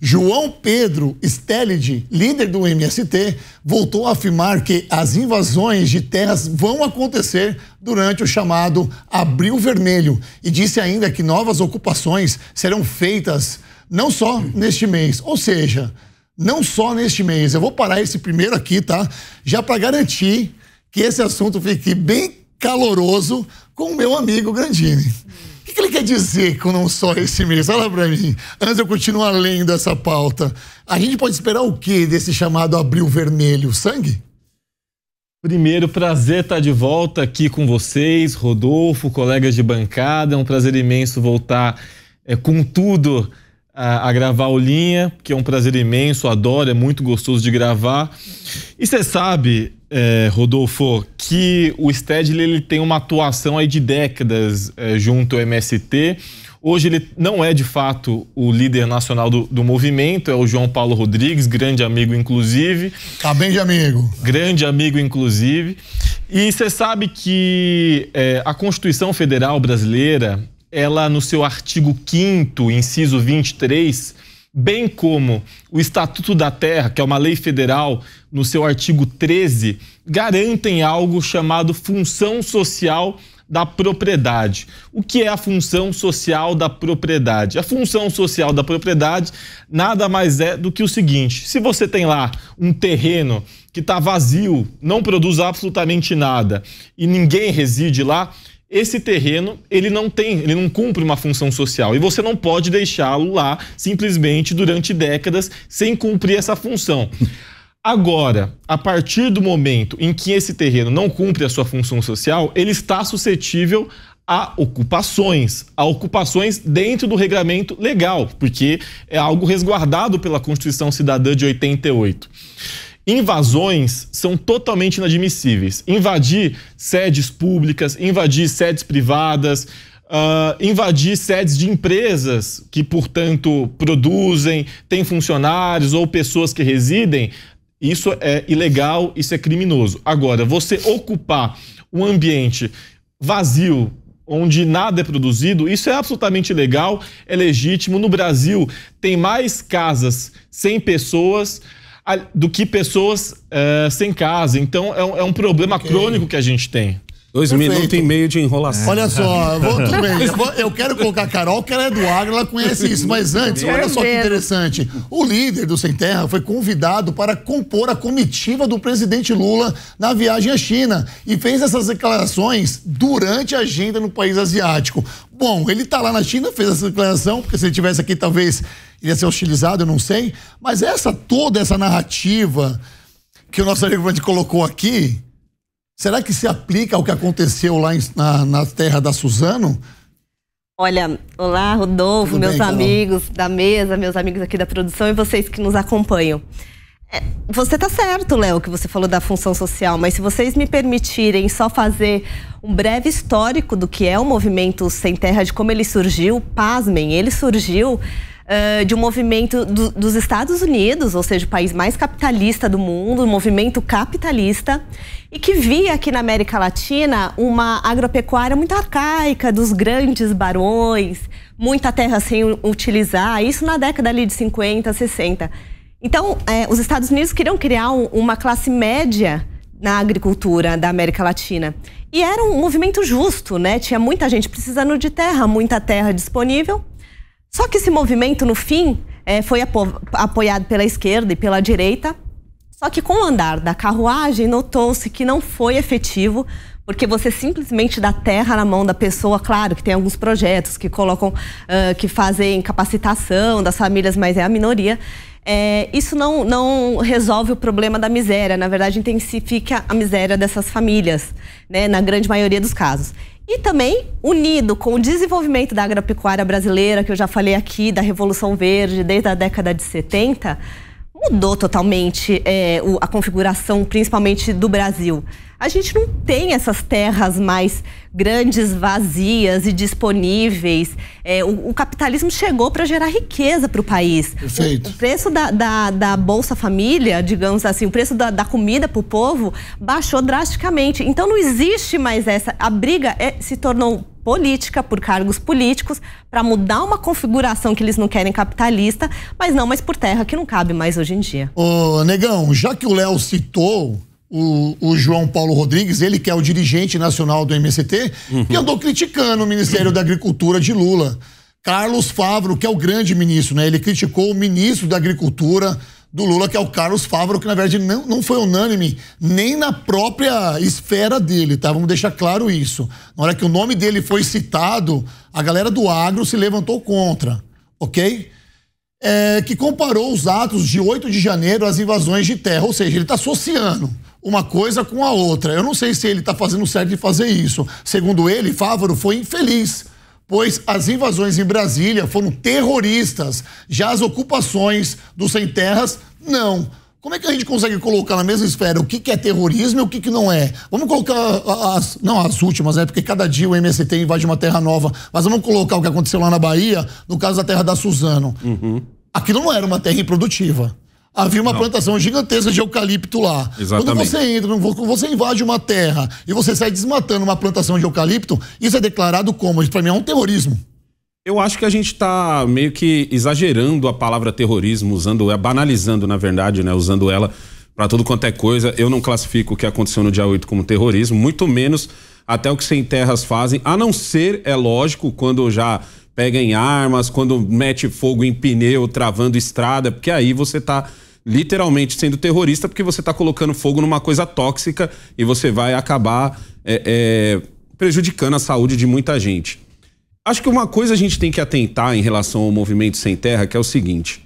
João Pedro Stellid, líder do MST, voltou a afirmar que as invasões de terras vão acontecer durante o chamado Abril Vermelho e disse ainda que novas ocupações serão feitas não só neste mês, ou seja, não só neste mês. Eu vou parar esse primeiro aqui, tá? Já para garantir que esse assunto fique bem caloroso com o meu amigo Grandini que ele quer dizer com não só esse mês? Fala para mim. Antes eu continuo além dessa pauta. A gente pode esperar o que desse chamado abril vermelho? Sangue? Primeiro, prazer estar tá de volta aqui com vocês, Rodolfo, colegas de bancada. É um prazer imenso voltar é, com tudo a, a gravar o Linha, que é um prazer imenso, adoro, é muito gostoso de gravar. E você sabe, é, Rodolfo, que o Stedley ele tem uma atuação aí de décadas é, junto ao MST. Hoje ele não é de fato o líder nacional do, do, movimento, é o João Paulo Rodrigues, grande amigo inclusive. Tá bem de amigo. Grande amigo inclusive. E você sabe que é, a Constituição Federal Brasileira ela é no seu artigo 5 inciso 23, bem como o Estatuto da Terra, que é uma lei federal, no seu artigo 13, garantem algo chamado função social da propriedade. O que é a função social da propriedade? A função social da propriedade nada mais é do que o seguinte: se você tem lá um terreno que está vazio, não produz absolutamente nada e ninguém reside lá, esse terreno ele não tem, ele não cumpre uma função social e você não pode deixá-lo lá simplesmente durante décadas sem cumprir essa função. Agora, a partir do momento em que esse terreno não cumpre a sua função social, ele está suscetível a ocupações, a ocupações dentro do regramento legal, porque é algo resguardado pela Constituição Cidadã de 88. Invasões são totalmente inadmissíveis. Invadir sedes públicas, invadir sedes privadas, Uh, invadir sedes de empresas que, portanto, produzem, têm funcionários ou pessoas que residem, isso é ilegal, isso é criminoso. Agora, você ocupar um ambiente vazio, onde nada é produzido, isso é absolutamente ilegal, é legítimo. No Brasil, tem mais casas sem pessoas do que pessoas eh, sem casa. Então é um, é um problema okay. crônico que a gente tem. Dois Perfeito. minutos e meio de enrolação. Olha só, eu, bem, eu, vou, eu, quero colocar a Carol, que ela é do agro, ela conhece isso. Mas antes, olha só que interessante. O líder do Sem Terra foi convidado para compor a comitiva do presidente Lula na viagem à China e fez essas declarações durante a agenda no país asiático. Bom, ele está lá na China, fez essa declaração, porque se ele estivesse aqui, talvez iria ser hostilizado, eu não sei. Mas essa toda essa narrativa que o nosso amigo colocou aqui, será que se aplica ao que aconteceu lá em, na, na terra da Suzano? Olha, olá, Rodolfo, Tudo meus bem, amigos da mesa, meus amigos aqui da produção e vocês que nos acompanham. É, você tá certo, Léo, que você falou da função social, mas se vocês me permitirem só fazer um breve histórico do que é o movimento Sem Terra, de como ele surgiu, pasmem, ele surgiu de um movimento do, dos Estados Unidos, ou seja, o país mais capitalista do mundo, um movimento capitalista, e que via aqui na América Latina uma agropecuária muito arcaica, dos grandes barões, muita terra sem utilizar, isso na década ali de 50, 60. Então, eh, os Estados Unidos queriam criar um, uma classe média na agricultura da América Latina. E era um movimento justo, né? Tinha muita gente precisando de terra, muita terra disponível. Só que esse movimento, no fim, é, foi apo apoiado pela esquerda e pela direita. Só que com o andar da carruagem, notou-se que não foi efetivo, porque você simplesmente dá terra na mão da pessoa, claro que tem alguns projetos que colocam, uh, que fazem capacitação das famílias, mas é a minoria. É, isso não, não resolve o problema da miséria, na verdade intensifica a miséria dessas famílias, né, na grande maioria dos casos. E também, unido com o desenvolvimento da agropecuária brasileira, que eu já falei aqui, da Revolução Verde, desde a década de 70, mudou totalmente é, a configuração, principalmente do Brasil a gente não tem essas terras mais grandes, vazias e disponíveis. É, o, o, capitalismo chegou para gerar riqueza para o país. Perfeito. O, preço da, da, da, Bolsa Família, digamos assim, o preço da, da comida para o povo baixou drasticamente. Então não existe mais essa. A briga é, se tornou política, por cargos políticos, para mudar uma configuração que eles não querem capitalista, mas não mais por terra, que não cabe mais hoje em dia. Ô, Negão, já que o Léo citou o, o, João Paulo Rodrigues, ele que é o dirigente nacional do MST, uhum. que andou criticando o Ministério da Agricultura de Lula. Carlos Favro, que é o grande ministro, né? Ele criticou o ministro da Agricultura do Lula, que é o Carlos Favro, que na verdade não, não foi unânime nem na própria esfera dele, tá? Vamos deixar claro isso. Na hora que o nome dele foi citado, a galera do agro se levantou contra, ok? É, que comparou os atos de 8 de janeiro às invasões de terra, ou seja, ele está associando uma coisa com a outra. Eu não sei se ele está fazendo certo de fazer isso. Segundo ele, Fávaro foi infeliz pois as invasões em Brasília foram terroristas, já as ocupações dos sem terras, não. Como é que a gente consegue colocar na mesma esfera o que, que é terrorismo e o que, que não é? Vamos colocar as. Não as últimas, né? Porque cada dia o MST invade uma terra nova. Mas vamos colocar o que aconteceu lá na Bahia, no caso da terra da Suzano. Uhum. Aquilo não era uma terra improdutiva. Havia uma não. plantação gigantesca de eucalipto lá. Exatamente. Quando você entra, você invade uma terra e você sai desmatando uma plantação de eucalipto, isso é declarado como? Isso para mim é um terrorismo. Eu acho que a gente está meio que exagerando a palavra terrorismo, usando, é, banalizando, na verdade, né? Usando ela para tudo quanto é coisa. Eu não classifico o que aconteceu no dia 8 como terrorismo, muito menos até o que sem terras fazem, a não ser, é lógico, quando já pega em armas, quando mete fogo em pneu, travando estrada, porque aí você está literalmente sendo terrorista porque você está colocando fogo numa coisa tóxica e você vai acabar é, é, prejudicando a saúde de muita gente. Acho que uma coisa a gente tem que atentar em relação ao movimento sem terra que é o seguinte: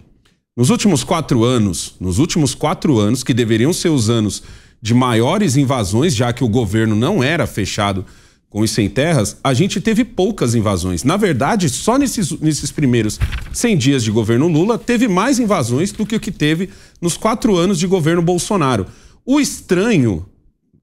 nos últimos quatro anos, nos últimos quatro anos que deveriam ser os anos de maiores invasões, já que o governo não era fechado com os 100 terras, a gente teve poucas invasões. Na verdade, só nesses, nesses primeiros 100 dias de governo Lula, teve mais invasões do que o que teve nos quatro anos de governo Bolsonaro. O estranho,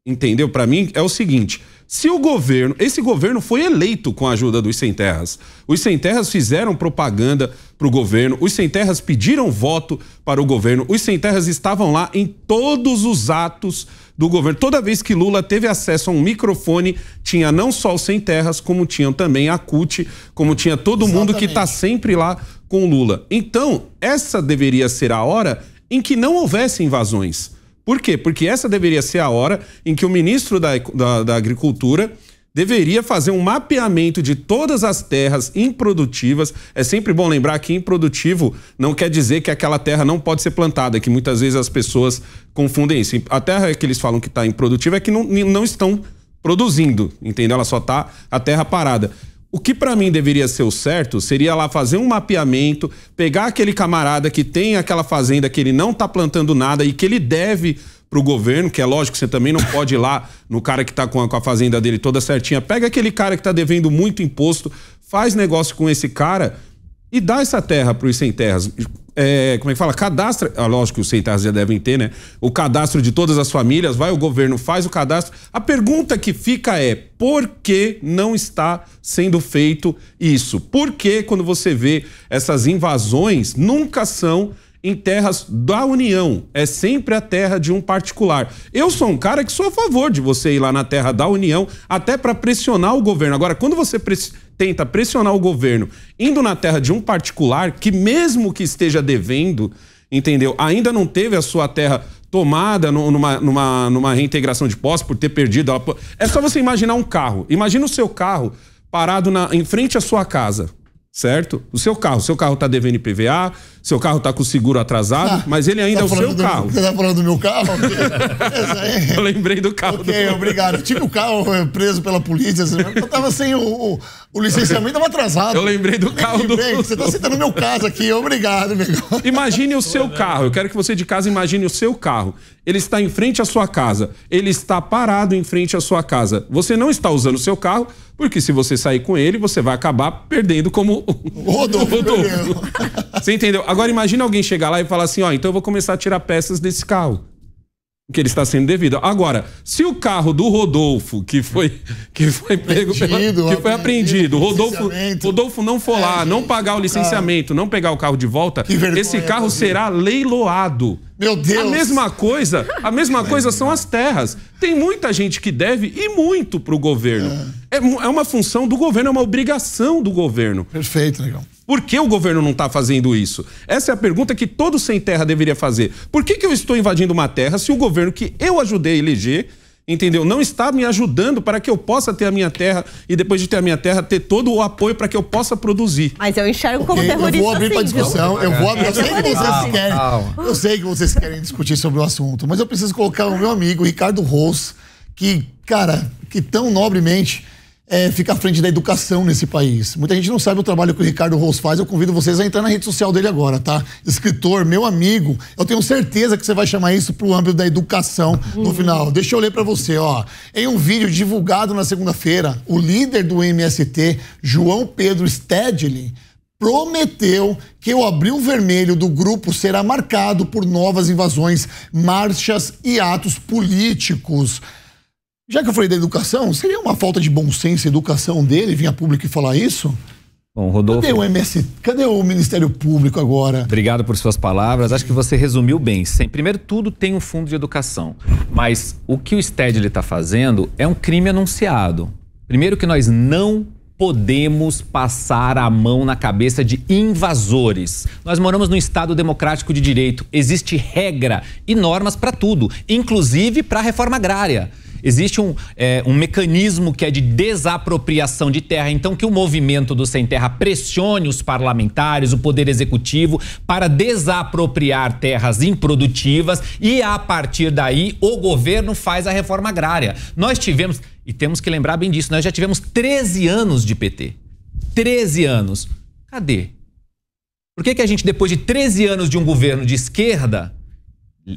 entendeu, para mim, é o seguinte. Se o governo, esse governo foi eleito com a ajuda dos sem terras. Os sem terras fizeram propaganda para o governo, os sem terras pediram voto para o governo, os sem terras estavam lá em todos os atos do governo. Toda vez que Lula teve acesso a um microfone, tinha não só o Sem Terras, como tinha também a CUT, como tinha todo Exatamente. mundo que está sempre lá com Lula. Então, essa deveria ser a hora em que não houvesse invasões. Por quê? Porque essa deveria ser a hora em que o ministro da, da, da Agricultura deveria fazer um mapeamento de todas as terras improdutivas. É sempre bom lembrar que improdutivo não quer dizer que aquela terra não pode ser plantada, que muitas vezes as pessoas confundem isso. A terra que eles falam que está improdutiva é que não, não estão produzindo, entendeu? Ela só está a terra parada. O que para mim deveria ser o certo seria lá fazer um mapeamento, pegar aquele camarada que tem aquela fazenda que ele não está plantando nada e que ele deve para o governo, que é lógico, você também não pode ir lá no cara que está com, a fazenda dele toda certinha. Pega aquele cara que está devendo muito imposto, faz negócio com esse cara e dá essa terra para os sem terras. É, como é que fala? Cadastra. Ah, lógico que os sem terras já devem ter, né? O cadastro de todas as famílias, vai o governo, faz o cadastro. A pergunta que fica é: por que não está sendo feito isso? Por que, quando você vê essas invasões, nunca são em terras da União. É sempre a terra de um particular. Eu sou um cara que sou a favor de você ir lá na terra da União, até para pressionar o governo. Agora, quando você pres tenta pressionar o governo indo na terra de um particular, que mesmo que esteja devendo, entendeu? Ainda não teve a sua terra tomada numa, numa, numa reintegração de posse por ter perdido. Ela... É só você imaginar um carro. Imagina o seu carro parado na, em frente à sua casa, certo? O seu carro. O seu carro está devendo IPVA seu carro está com o seguro atrasado, ah, mas ele ainda tá é o seu do, carro. Você tá falando do meu carro? eu lembrei do carro. Ok, do... obrigado. Eu tive o carro eh, preso pela polícia. Assim, eu tava sem o, o, o licenciamento, tava atrasado. Eu lembrei do carro lembrei, do... Você está no meu caso aqui, obrigado, meu. Imagine o seu carro. Eu quero que você de casa imagine o seu carro. Ele está em frente à sua casa. Ele está parado em frente à sua casa. Você não está usando o seu carro, porque se você sair com ele, você vai acabar perdendo como. Rodou, Rodolfo. Você entendeu? Agora imagine alguém chegar lá e falar assim, ó, então eu vou começar a tirar peças desse carro que ele está sendo devido. Agora, se o carro do Rodolfo, que foi que foi pego que foi apreendido, Rodolfo, Rodolfo não for lá, é, não pagar o licenciamento, não pegar o carro de volta, esse carro será leiloado. Meu Deus. A mesma coisa, a mesma coisa são as terras. Tem muita gente que deve e muito para o governo. É. É, é uma função do governo, é uma obrigação do governo. Perfeito, legal. Por que o governo não está fazendo isso? Essa é a pergunta que todo sem terra deveria fazer. Por que, que eu estou invadindo uma terra se o governo que eu ajudei a eleger entendeu? Não está me ajudando para que eu possa ter a minha terra e depois de ter a minha terra ter todo o apoio para que eu possa produzir. Mas eu enxergo como okay, terrorista. Eu vou abrir para discussão. Eu vou abrir. Eu sei que vocês querem. Eu sei que vocês querem discutir sobre o assunto, mas eu preciso colocar o meu amigo Ricardo Ross, que cara, que tão nobremente é, fica à frente da educação nesse país. Muita gente não sabe o trabalho que o Ricardo Ross faz. Eu convido vocês a entrar na rede social dele agora, tá? Escritor, meu amigo. Eu tenho certeza que você vai chamar isso para o âmbito da educação no final. Deixa eu ler para você, ó. Em um vídeo divulgado na segunda-feira, o líder do MST, João Pedro Stedley, prometeu que o abril vermelho do grupo será marcado por novas invasões, marchas e atos políticos. Já que eu falei da educação, seria uma falta de bom senso a educação dele vir a público e falar isso? Bom, Rodolfo. Cadê o MS? Cadê o Ministério Público agora? Obrigado por suas palavras. Acho que você resumiu bem. Sim. primeiro, tudo tem um fundo de educação. Mas o que o Stedley está fazendo é um crime anunciado. Primeiro, que nós não podemos passar a mão na cabeça de invasores. Nós moramos num Estado democrático de direito. Existe regra e normas para tudo, inclusive para a reforma agrária. Existe um, é, um mecanismo que é de desapropriação de terra, então que o movimento do Sem Terra pressione os parlamentares, o Poder Executivo, para desapropriar terras improdutivas e, a partir daí, o governo faz a reforma agrária. Nós tivemos, e temos que lembrar bem disso, nós já tivemos 13 anos de PT. 13 anos. Cadê? Por que, que a gente, depois de 13 anos de um governo de esquerda,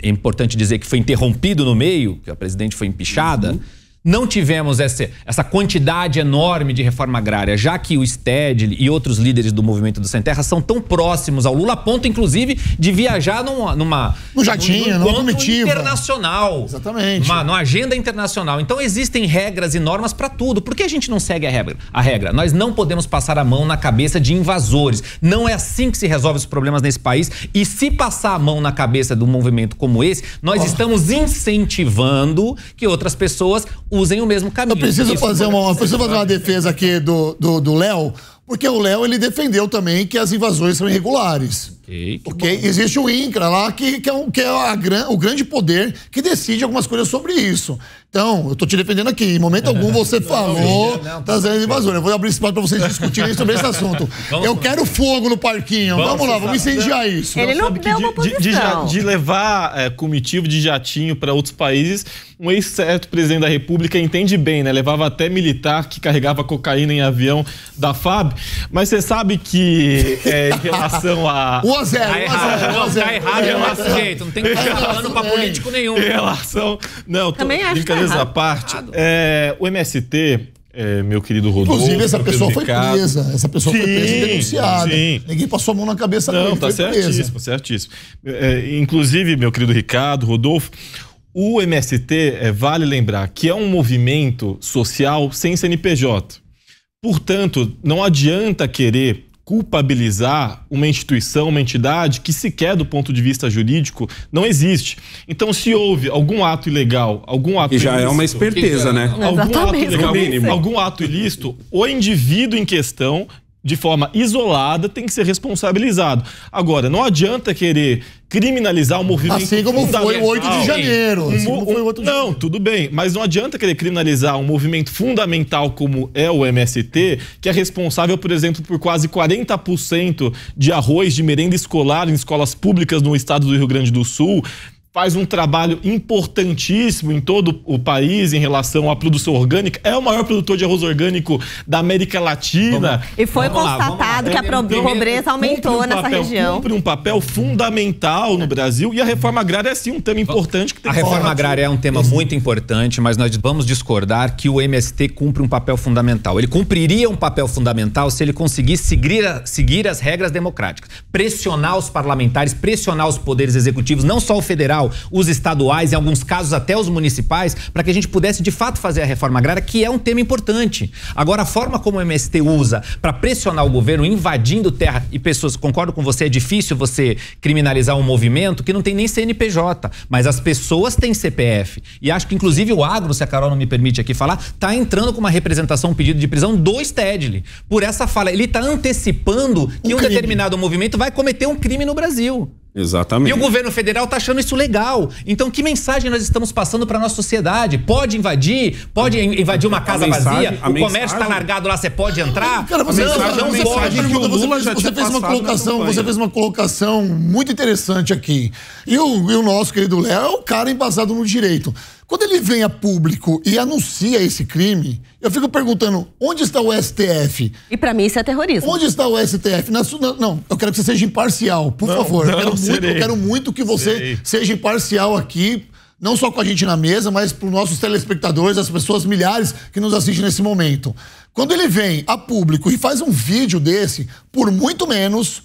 é importante dizer que foi interrompido no meio, que a presidente foi empichada. Uhum não tivemos essa, essa quantidade enorme de reforma agrária, já que o Sted e outros líderes do movimento do Sem Terra são tão próximos ao Lula, a ponto, inclusive, de viajar numa. numa no jatinho, num, num comitiva. internacional. Exatamente. Uma, numa agenda internacional. Então existem regras e normas para tudo. Por que a gente não segue a regra? a regra? Nós não podemos passar a mão na cabeça de invasores. Não é assim que se resolve os problemas nesse país. E se passar a mão na cabeça de um movimento como esse, nós oh. estamos incentivando que outras pessoas usem o mesmo caminho. Eu preciso fazer uma, preciso fazer uma defesa aqui do Léo. Do, do porque o Léo ele defendeu também que as invasões são irregulares. porque Existe o INCRA lá, que, que é, um, que é a, o grande poder que decide algumas coisas sobre isso. Então, eu estou te defendendo aqui. Em momento algum você não, falou das não, invasões. Eu vou abrir espaço para vocês discutirem sobre esse assunto. Vamos, eu quero fogo no parquinho. Vamos, vamos lá, vamos incendiar isso. Ele não deu uma posição. De, de, de levar é, comitivo de jatinho para outros países, um ex-certo presidente da República entende bem, né? Levava até militar que carregava cocaína em avião da FAB. Mas você sabe que é, em relação a. 1 a 0 Tá errado, não, tá errado, é, não tem jeito, é. não tem que estar falando pra é. político nenhum. Em relação. Não, tô, Também acho tá brincadeiras à parte, é, o MST é, meu querido Rodolfo. Inclusive, essa pessoa foi presa. Essa pessoa sim, foi presa e denunciada. Sim. Ninguém passou a mão na cabeça Não, dele. Não, tá certíssimo, presa. certíssimo. É, inclusive, meu querido Ricardo, Rodolfo, o MST, é, vale lembrar, que é um movimento social sem CNPJ. Portanto, não adianta querer culpabilizar uma instituição, uma entidade que sequer do ponto de vista jurídico não existe. Então, se houve algum ato ilegal, algum ato e já é ilícito, é uma esperteza, né? É. Algum ato, ilegal, algum ato ilícito, o indivíduo em questão de forma isolada, tem que ser responsabilizado. Agora, não adianta querer criminalizar o movimento assim como fundamental. Foi o 8 de janeiro. Um, assim não, janeiro. tudo bem, mas não adianta querer criminalizar um movimento fundamental como é o MST, que é responsável, por exemplo, por quase 40% de arroz de merenda escolar em escolas públicas no estado do Rio Grande do Sul, faz um trabalho importantíssimo em todo o país em relação à produção orgânica. É o maior produtor de arroz orgânico da América Latina. E foi constatado lá, que a pobreza aumentou um nessa região. Cumpre um papel fundamental no Brasil e a reforma agrária é sim um tema importante que tem A reforma agrária é um tema muito importante, mas nós vamos discordar que o MST cumpre um papel fundamental. Ele cumpriria um papel fundamental se ele conseguisse seguir, a, seguir as regras democráticas, pressionar os parlamentares, pressionar os poderes executivos, não só o federal federal, os estaduais, em alguns casos até os municipais, para que a gente pudesse de fato fazer a reforma agrária, que é um tema importante. Agora, a forma como o MST usa para pressionar o governo, invadindo terra e pessoas, concordo com você, é difícil você criminalizar um movimento que não tem nem CNPJ, mas as pessoas têm CPF. E acho que, inclusive, o agro, se a Carol não me permite aqui falar, está entrando com uma representação, um pedido de prisão do Stedley, por essa fala. Ele está antecipando que um, um determinado movimento vai cometer um crime no Brasil. Exatamente. E o governo federal está achando isso legal. Então, que mensagem nós estamos passando para nossa sociedade? Pode invadir? Pode invadir uma casa mensagem, vazia? O comércio está largado lá, você pode entrar? Cara, você, não, mensagem, não pode. Você, você, você fez uma colocação, você fez uma colocação muito interessante aqui. E o, e o nosso querido Léo é o cara embasado no direito. Quando ele vem a público e anuncia esse crime, eu fico perguntando: onde está o STF? E para mim isso é terrorismo. Onde está o STF? Na, não, eu quero que você seja imparcial, por não, favor. Não, eu, quero muito, eu, quero muito, que você serei. seja imparcial aqui, não só com a gente na mesa, mas para os nossos telespectadores, as pessoas milhares que nos assistem nesse momento. Quando ele vem a público e faz um vídeo desse, por muito menos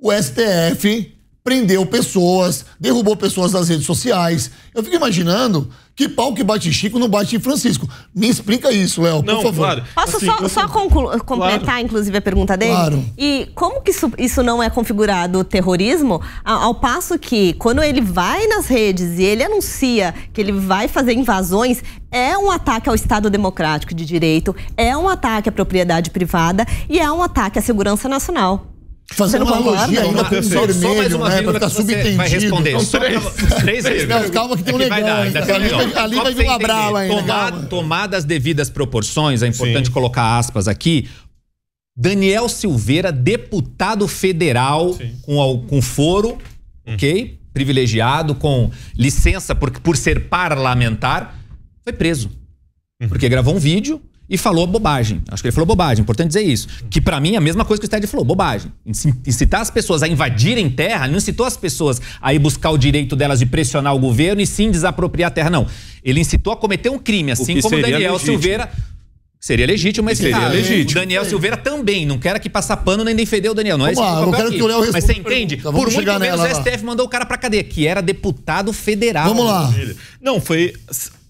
o STF prendeu pessoas, derrubou pessoas das redes sociais. Eu fico imaginando que pau que bate em Chico não bate em Francisco. Me explica isso, Léo, por favor. Claro. Posso assim, só, só completar, claro. inclusive, a pergunta dele? Claro. E como que isso, isso não é configurado terrorismo? Ao, ao passo que, quando ele vai nas redes e ele anuncia que ele vai fazer invasões, é um ataque ao Estado Democrático de Direito, é um ataque à propriedade privada e é um ataque à segurança nacional. Fazer uma analogia ainda com vermelho, só mais uma né? Pra ficar subentendido. Vai responder. três, calma que tem um legal. É vai dar, ainda ali, ali vai vir uma brava ainda. Tomar, devidas proporções, é importante Sim. colocar aspas aqui. Daniel Silveira, deputado federal com, com foro, hum. ok? Privilegiado, com licença por, por ser parlamentar, foi preso. Uhum. Porque gravou um vídeo e falou bobagem. Acho que ele falou bobagem, importante dizer isso. Que para mim é a mesma coisa que o Sted falou, bobagem. Incitar as pessoas a invadirem terra, não incitou as pessoas a ir buscar o direito delas de pressionar o governo e sim desapropriar a terra, não. Ele incitou a cometer um crime, assim como Daniel legítimo. Silveira. Seria legítimo, mas seria cara, legítimo. O Daniel Silveira também. Não quero aqui passar pano nem defender o Daniel. Não é isso. que não quero que o Léo responda. Mas você entende? Tá Por muito menos o STF mandou o cara pra cadeia, que era deputado federal. Vamos lá. Não, foi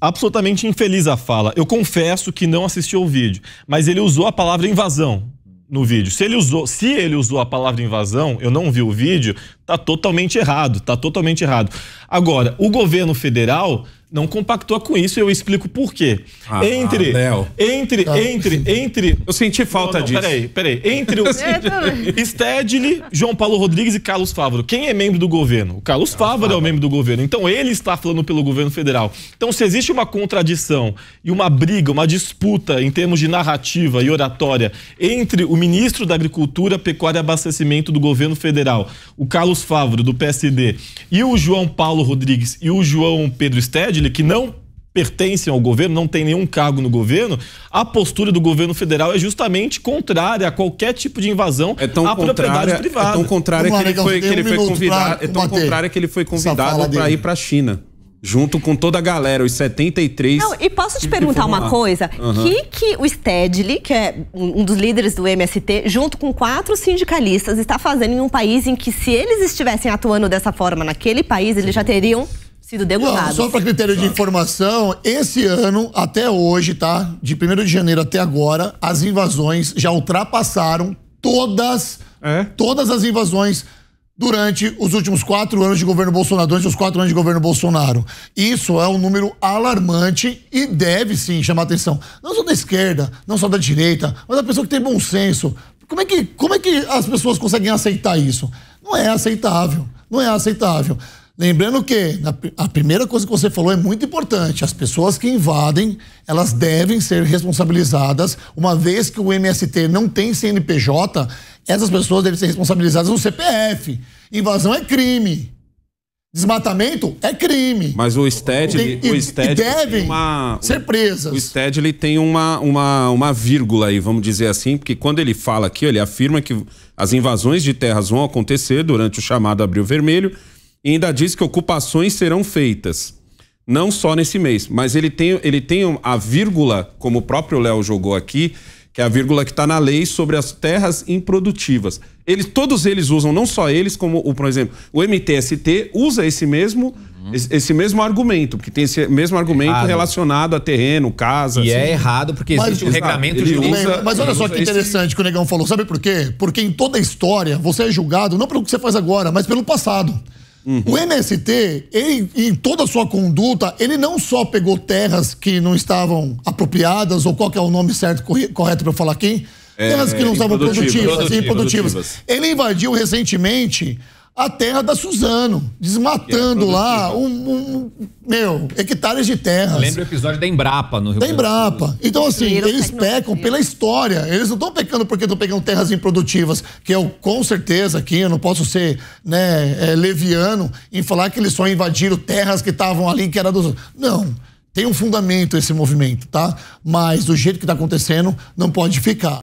absolutamente infeliz a fala. Eu confesso que não assisti o vídeo, mas ele usou a palavra invasão no vídeo. Se ele usou, se ele usou a palavra invasão, eu não vi o vídeo, tá totalmente errado, tá totalmente errado. Agora, o governo federal não compactua com isso, e eu explico por quê. Ah, entre, ah, entre, ah. entre, entre. Eu senti falta não, não, disso. Peraí, peraí. Entre o é, Stedley, João Paulo Rodrigues e Carlos Fávaro. Quem é membro do governo? O Carlos Fávaro, é o membro do governo. Então ele está falando pelo governo federal. Então se existe uma contradição e uma briga, uma disputa em termos de narrativa e oratória entre o ministro da Agricultura, Pecuária e Abastecimento do governo federal, o Carlos Fávaro do PSD, e o João Paulo Rodrigues e o João Pedro Stedley, que não pertencem ao governo, não tem nenhum cargo no governo, a postura do governo federal é justamente contrária a qualquer tipo de invasão é tão à propriedade é privada. É tão contrária que, ele foi, que um convidado, é contrária que ele foi convidado para ir para a China junto com toda a galera, os 73. Não, e posso te perguntar uma coisa? Uhum. Que que o Stedley, que é um dos líderes do MST, junto com quatro sindicalistas, está fazendo em um país em que se eles estivessem atuando dessa forma naquele país, eles já teriam sido derrubados. Só para critério de informação, esse ano, até hoje, tá? De 1 de janeiro até agora, as invasões já ultrapassaram todas, é? todas as invasões durante os últimos quatro anos de governo Bolsonaro, durante os quatro anos de governo Bolsonaro. Isso é um número alarmante e deve sim chamar atenção. Não só da esquerda, não só da direita, mas da pessoa que tem bom senso. Como é que, como é que as pessoas conseguem aceitar isso? Não é aceitável. Não é aceitável. Lembrando que a primeira coisa que você falou é muito importante. As pessoas que invadem, elas devem ser responsabilizadas. Uma vez que o MST não tem CNPJ, essas pessoas devem ser responsabilizadas no CPF. Invasão é crime. Desmatamento é crime. Mas o Stedley, tem, o Stedley deve ser presas. O Stedley tem uma, uma, uma vírgula aí, vamos dizer assim, porque quando ele fala aqui, ele afirma que as invasões de terras vão acontecer durante o chamado Abril Vermelho e ainda diz que ocupações serão feitas. Não só nesse mês, mas ele tem, ele tem a vírgula, como o próprio Léo jogou aqui, que é a vírgula que está na lei sobre as terras improdutivas. Eles, todos eles usam, não só eles, como, o, por exemplo, o MTST usa esse mesmo, uhum. esse, mesmo argumento, porque tem esse mesmo argumento errado. relacionado a terreno, casa. E é assim. é errado, porque mas, existe um regramento de Usa, mas olha só que interessante esse... que o Negão falou. Sabe por quê? Porque em toda a história, você é julgado não pelo que você faz agora, mas pelo passado. Uhum. O MST, ele, em toda a sua conduta, ele não só pegou terras que não estavam apropriadas, ou qual é o nome certo, correto para falar aqui, é, terras que não estavam produtivas, produtivas. Ele invadiu recentemente a terra da Suzano, desmatando é lá um, um, meu, hectares de terras. Lembra o episódio da Embrapa no Rio Da Embrapa. Então, assim, eles pecam pela história. Eles não estão pecando porque estão pegando terras improdutivas, que eu, com certeza, aqui, eu não posso ser né, é, leviano em falar que eles só invadiram terras que estavam ali, que era dos... Não. Tem um fundamento esse movimento, tá? Mas do jeito que está acontecendo, não pode ficar.